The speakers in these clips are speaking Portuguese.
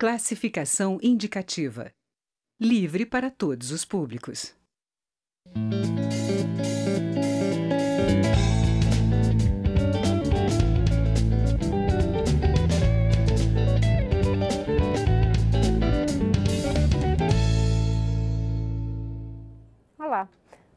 Classificação indicativa livre para todos os públicos. Olá!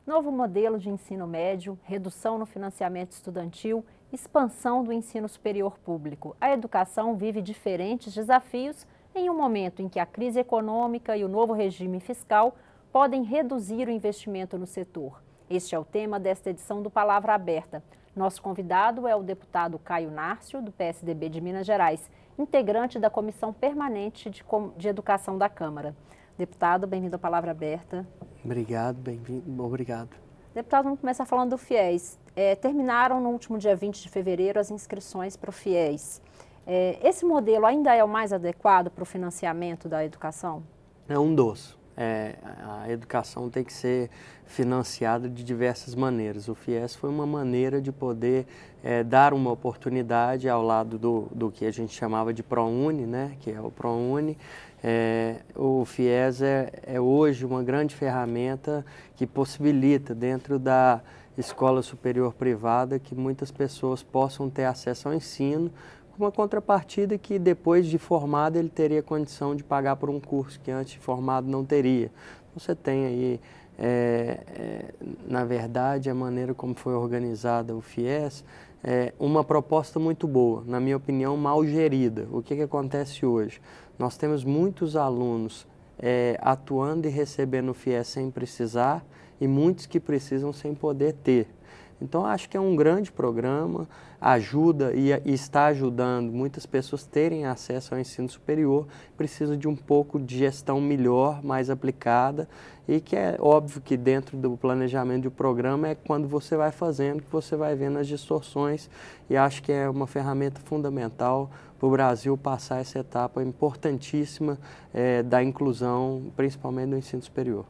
Novo modelo de ensino médio, redução no financiamento estudantil, expansão do ensino superior público. A educação vive diferentes desafios em um momento em que a crise econômica e o novo regime fiscal podem reduzir o investimento no setor. Este é o tema desta edição do Palavra Aberta. Nosso convidado é o deputado Caio Nárcio, do PSDB de Minas Gerais, integrante da Comissão Permanente de, Com... de Educação da Câmara. Deputado, bem-vindo à Palavra Aberta. Obrigado, bem-vindo, obrigado. Deputado, vamos começar falando do FIES. É, terminaram no último dia 20 de fevereiro as inscrições para o FIES. É, esse modelo ainda é o mais adequado para o financiamento da educação? É um dos. É, a educação tem que ser financiada de diversas maneiras. O FIES foi uma maneira de poder é, dar uma oportunidade ao lado do, do que a gente chamava de ProUni, né, que é o ProUni. É, o FIES é, é hoje uma grande ferramenta que possibilita, dentro da escola superior privada, que muitas pessoas possam ter acesso ao ensino, uma contrapartida que depois de formado ele teria condição de pagar por um curso que antes de formado não teria. Então, você tem aí, é, é, na verdade, a maneira como foi organizada o FIES, é uma proposta muito boa, na minha opinião, mal gerida. O que, que acontece hoje? Nós temos muitos alunos é, atuando e recebendo o FIES sem precisar e muitos que precisam sem poder ter. Então, acho que é um grande programa, ajuda e, e, está ajudando muitas pessoas terem acesso ao ensino superior, precisa de um pouco de gestão melhor, mais aplicada, e que é óbvio que dentro do planejamento de programa é quando você vai fazendo que você vai vendo as distorções, e acho que é uma ferramenta fundamental para o Brasil passar essa etapa importantíssima é, da inclusão, principalmente do ensino superior.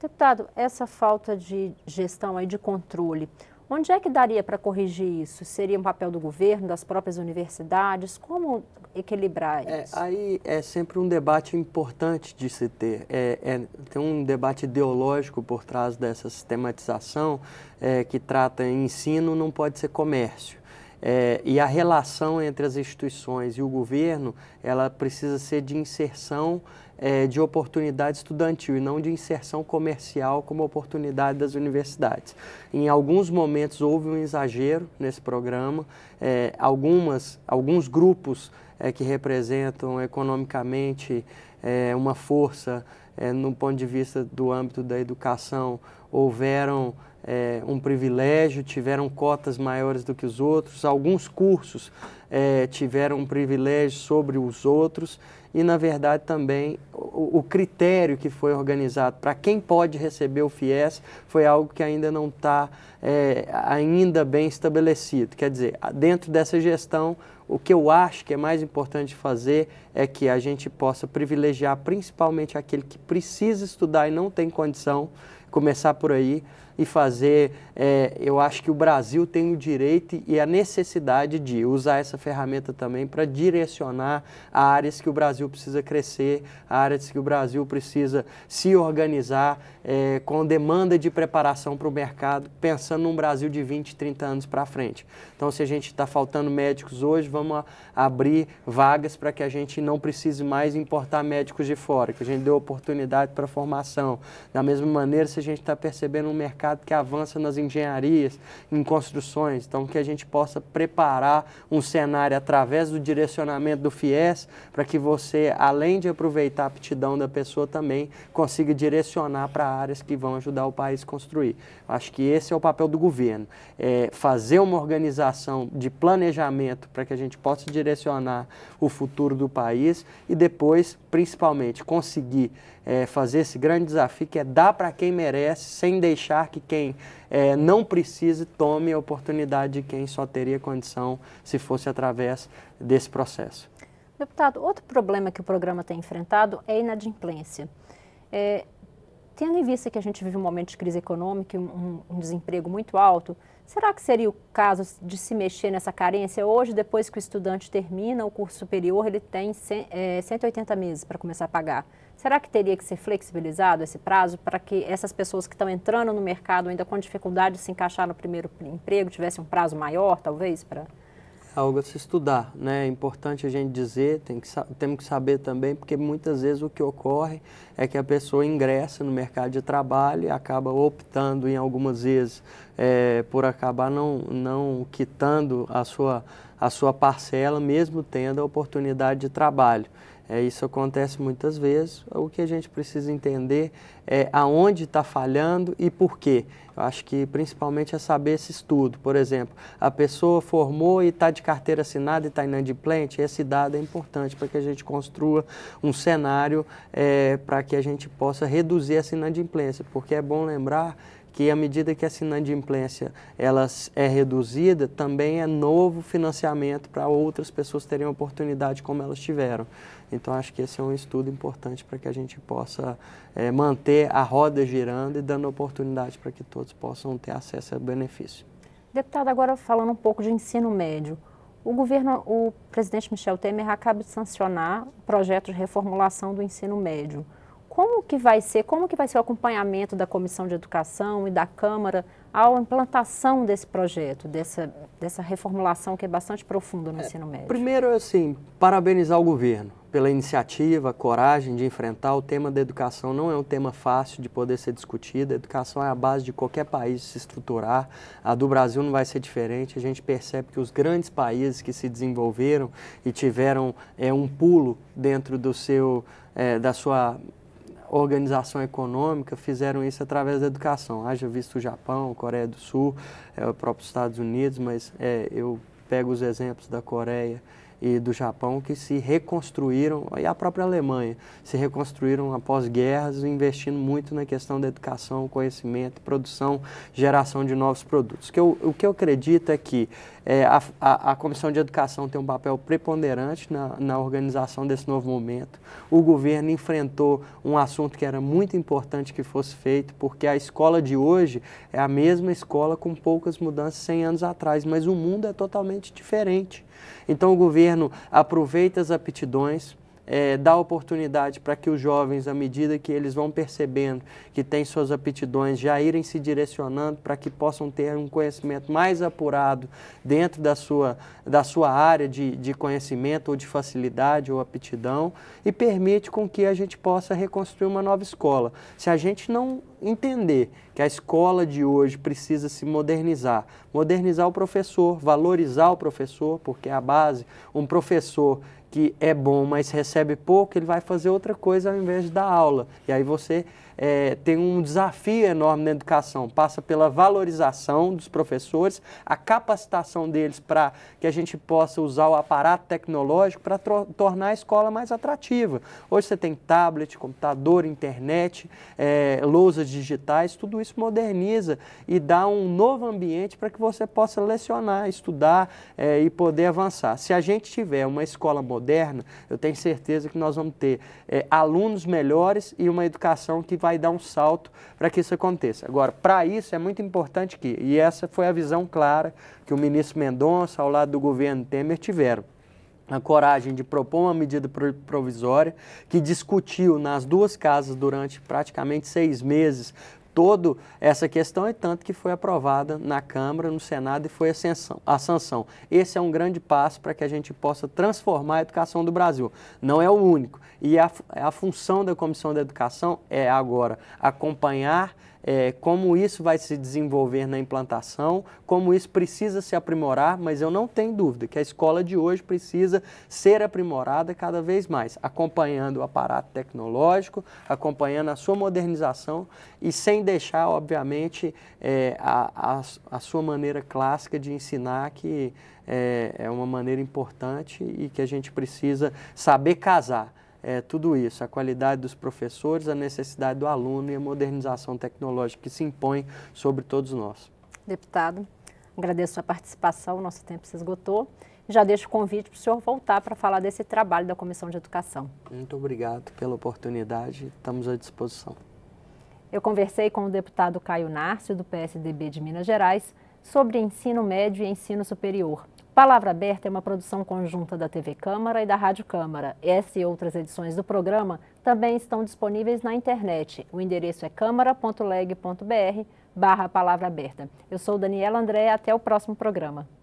Deputado, essa falta de gestão aí de controle Onde é que daria para corrigir isso? Seria um papel do governo, das próprias universidades? Como equilibrar é, isso? É, aí é sempre um debate importante de se ter. É, é, tem um debate ideológico por trás dessa sistematização é, que trata ensino não pode ser comércio. É, e a relação entre as instituições e o governo, ela precisa ser de inserção é, de oportunidade estudantil e não de inserção comercial como oportunidade das universidades. Em alguns momentos houve um exagero nesse programa, é, algumas, alguns grupos é, que representam economicamente é, uma força é, no ponto de vista do âmbito da educação houveram é, um privilégio, tiveram cotas maiores do que os outros, alguns cursos é, tiveram um privilégio sobre os outros e, na verdade, também o, o critério que foi organizado para quem pode receber o FIES foi algo que ainda não está é, ainda bem estabelecido. Quer dizer, dentro dessa gestão, o que eu acho que é mais importante fazer é que a gente possa privilegiar principalmente aquele que precisa estudar e não tem condição começar por aí e fazer. É, eu acho que o Brasil tem o direito e a necessidade de usar essa ferramenta também para direcionar áreas que o Brasil precisa crescer, áreas que o Brasil precisa se organizar é, com demanda de preparação para o mercado, pensando num Brasil de 20, 30 anos para frente. Então, se a gente está faltando médicos hoje, vamos abrir vagas para que a gente não precise mais importar médicos de fora, que a gente dê oportunidade para formação. Da mesma maneira, se a gente está percebendo um mercado que avança nas engenharias, em construções, então que a gente possa preparar um cenário através do direcionamento do FIES para que você, além de aproveitar a aptidão da pessoa, também consiga direcionar para áreas que vão ajudar o país a construir. Acho que esse é o papel do governo, é fazer uma organização de planejamento para que a gente possa direcionar o futuro do país e depois, principalmente, conseguir é, fazer esse grande desafio que é dar para quem merece, sem deixar que quem é, não precise tome a oportunidade de quem só teria condição se fosse através desse processo. Deputado, outro problema que o programa tem enfrentado é a inadimplência. É, tendo em vista que a gente vive um momento de crise econômica, um, um desemprego muito alto, será que seria o caso de se mexer nessa carência? Hoje, depois que o estudante termina o curso superior, ele tem é, 180 meses para começar a pagar. Será que teria que ser flexibilizado esse prazo para que essas pessoas que estão entrando no mercado ainda com dificuldade de se encaixar no primeiro emprego tivessem um prazo maior, talvez, para algo a se estudar, né? É importante a gente dizer, tem que, temos que saber também, porque muitas vezes o que ocorre é que a pessoa ingressa no mercado de trabalho e acaba optando em algumas vezes é, por acabar não, não quitando a sua, a sua parcela, mesmo tendo a oportunidade de trabalho. É, isso acontece muitas vezes. O que a gente precisa entender é aonde está falhando e por quê. Eu acho que principalmente é saber esse estudo. Por exemplo, a pessoa formou e está de carteira assinada e está inadimplente, esse dado é importante para que a gente construa um cenário é, para que a gente possa reduzir essa inadimplência, porque é bom lembrar que à medida que a inadimplência elas é reduzida, também é novo financiamento para outras pessoas terem oportunidade como elas tiveram. Então, acho que esse é um estudo importante para que a gente possa é, manter a roda girando e dando oportunidade para que todos possam ter acesso ao benefício. Deputado, agora falando um pouco de ensino médio. O governo, o presidente Michel Temer acaba de sancionar o projeto de reformulação do ensino médio como que vai ser, como que vai ser o acompanhamento da Comissão de Educação e da Câmara à implantação desse projeto, dessa, dessa reformulação que é bastante profunda no é, ensino médio? Primeiro, assim, parabenizar o governo pela iniciativa, coragem de enfrentar o tema da educação. Não é um tema fácil de poder ser discutido. A educação é a base de qualquer país se estruturar. A do Brasil não vai ser diferente. A gente percebe que os grandes países que se desenvolveram e tiveram é, um pulo dentro do seu é, da sua organização econômica fizeram isso através da educação. Haja visto o Japão, Coreia do Sul, é, o próprio Estados Unidos, mas é, eu pego os exemplos da Coreia e do Japão que se reconstruíram, e a própria Alemanha, se reconstruíram após guerras, investindo muito na questão da educação, conhecimento, produção, geração de novos produtos. O que eu, o que eu acredito é que é, a, a, a, Comissão de Educação tem um papel preponderante na, na organização desse novo momento. O governo enfrentou um assunto que era muito importante que fosse feito, porque a escola de hoje é a mesma escola com poucas mudanças 100 anos atrás, mas o mundo é totalmente diferente. Então o governo aproveita as aptidões é, dar oportunidade para que os jovens, à medida que eles vão percebendo que têm suas aptidões, já irem se direcionando para que possam ter um conhecimento mais apurado dentro da sua, da sua área de, de conhecimento ou de facilidade ou aptidão e permite com que a gente possa reconstruir uma nova escola. Se a gente não entender que a escola de hoje precisa se modernizar, modernizar o professor, valorizar o professor, porque é a base, um professor que é bom, mas recebe pouco, ele vai fazer outra coisa ao invés da aula. E aí você é, tem um desafio enorme na educação. Passa pela valorização dos professores, a capacitação deles para que a gente possa usar o aparato tecnológico para tornar a escola mais atrativa. Hoje você tem tablet, computador, internet, é, lousas digitais, tudo isso moderniza e dá um novo ambiente para que você possa lecionar, estudar é, e poder avançar. Se a gente tiver uma escola moderna, eu tenho certeza que nós vamos ter é, alunos melhores e uma educação que vai vai dar um salto para que isso aconteça. Agora, para isso é muito importante que, e essa foi a visão clara que o ministro Mendonça, ao lado do governo Temer, tiveram a coragem de propor uma medida provisória que discutiu nas duas casas durante praticamente seis meses toda essa questão e tanto que foi aprovada na Câmara, no Senado e foi a, sanção, a sanção. Esse é um grande passo para que a gente possa transformar a educação do Brasil. Não é o único. E a, a função da Comissão da Educação é agora acompanhar é, como isso vai se desenvolver na implantação, como isso precisa se aprimorar, mas eu não tenho dúvida que a escola de hoje precisa ser aprimorada cada vez mais, acompanhando o aparato tecnológico, acompanhando a sua modernização e sem deixar, obviamente, é, a, a, a, sua maneira clássica de ensinar, que é, é uma maneira importante e que a gente precisa saber casar é, tudo isso, a qualidade dos professores, a necessidade do aluno e a modernização tecnológica que se impõe sobre todos nós. Deputado, agradeço a sua participação, o nosso tempo se esgotou. Já deixo o convite para o senhor voltar para falar desse trabalho da Comissão de Educação. Muito obrigado pela oportunidade, estamos à disposição. Eu conversei com o deputado Caio Nárcio, do PSDB de Minas Gerais, sobre ensino médio e ensino superior. Palavra Aberta é uma produção conjunta da TV Câmara e da Rádio Câmara. Essa e outras edições do programa também estão disponíveis na internet. O endereço é câmara.leg.br barra palavra aberta. Eu sou Daniela André, até o próximo programa.